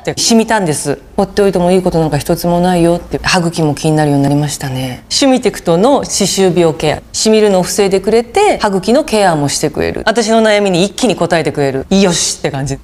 って染みたんです放っておいてもいいことなんか一つもないよって歯茎も気になるようになりましたねシュミテクトの歯周病ケアしみるのを防いでくれて歯茎のケアもしてくれる私の悩みに一気に応えてくれるよしって感じ